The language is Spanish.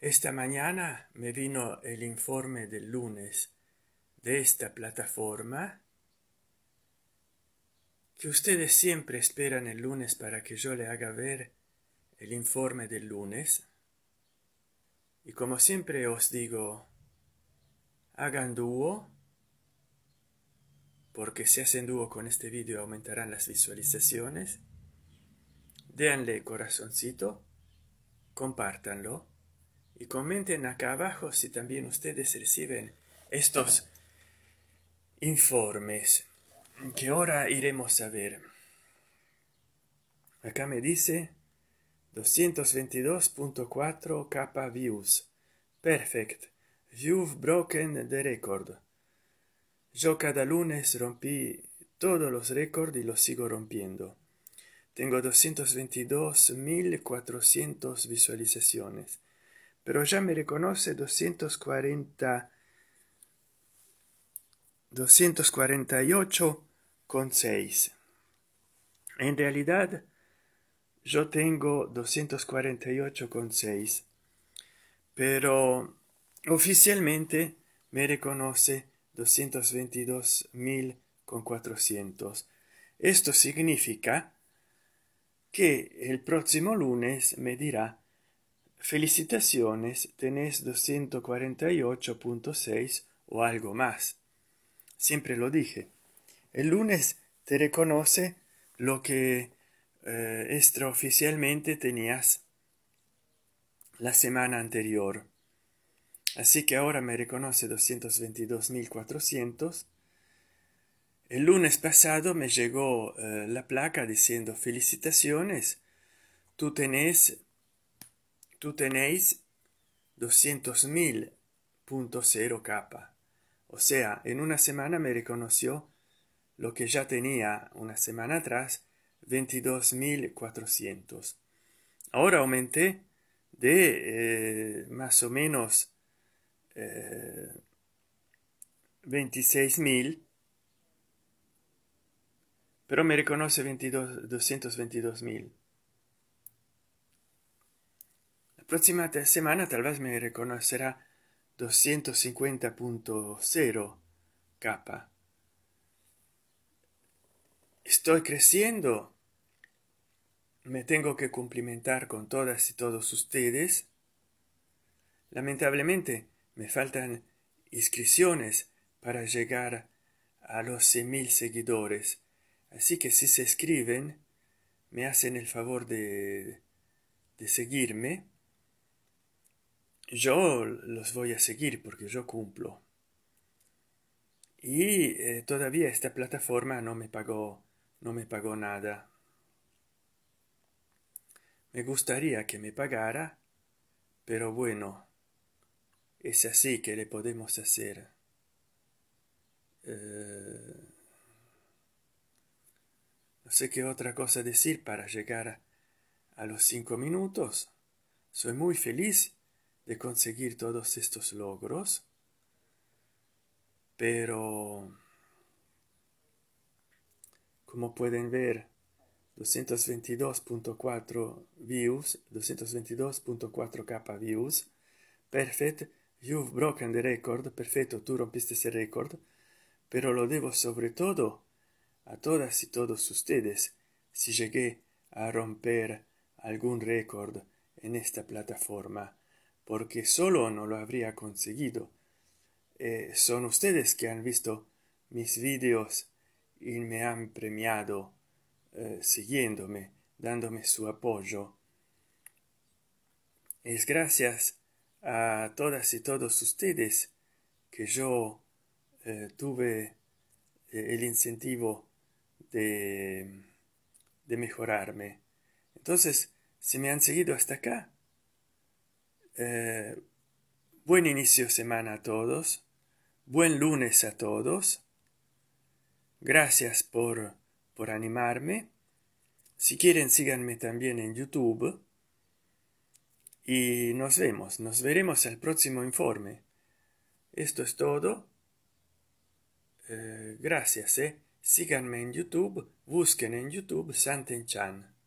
Esta mañana me vino el informe del lunes de esta plataforma que ustedes siempre esperan el lunes para que yo le haga ver el informe del lunes. Y como siempre os digo, hagan dúo, porque si hacen dúo con este vídeo aumentarán las visualizaciones. Déanle corazoncito, compártanlo y comenten acá abajo si también ustedes reciben estos informes que ahora iremos a ver. Acá me dice 222.4 k views. Perfect. You've broken the record. Yo cada lunes rompí todos los récords y los sigo rompiendo. Tengo 222.400 visualizaciones pero ya me reconoce 240, 248,6. En realidad, yo tengo con 248,6, pero oficialmente me reconoce mil con 222.400. Esto significa que el próximo lunes me dirá Felicitaciones, tenés 248.6 o algo más. Siempre lo dije. El lunes te reconoce lo que eh, extraoficialmente tenías la semana anterior. Así que ahora me reconoce 222.400. El lunes pasado me llegó eh, la placa diciendo felicitaciones, tú tenés tú tenéis 200.000.0K. O sea, en una semana me reconoció lo que ya tenía una semana atrás, 22.400. Ahora aumenté de eh, más o menos 26.000, eh, pero me reconoce 22, 222.000 próxima semana tal vez me reconocerá 250.0 capa. Estoy creciendo. Me tengo que cumplimentar con todas y todos ustedes. Lamentablemente me faltan inscripciones para llegar a los 100.000 seguidores. Así que si se escriben, me hacen el favor de, de seguirme yo los voy a seguir porque yo cumplo. Y eh, todavía esta plataforma no me pagó, no me pagó nada. Me gustaría que me pagara, pero bueno, es así que le podemos hacer. Eh, no sé qué otra cosa decir para llegar a los cinco minutos. Soy muy feliz conseguir todos estos logros, pero como pueden ver, 222.4 views, 222.4k views, perfect, you've broken the record, perfecto, tú rompiste ese record pero lo debo sobre todo a todas y todos ustedes. Si llegué a romper algún récord en esta plataforma, porque solo no lo habría conseguido. Eh, son ustedes que han visto mis vídeos y me han premiado eh, siguiéndome, dándome su apoyo. Es gracias a todas y todos ustedes que yo eh, tuve el incentivo de mejorarme. Entonces, si me han seguido hasta acá, eh, buen inicio de semana a todos. Buen lunes a todos. Gracias por, por animarme. Si quieren, síganme también en YouTube. Y nos vemos, nos veremos al próximo informe. Esto es todo. Eh, gracias, eh. Síganme en YouTube, busquen en YouTube Santen Chan.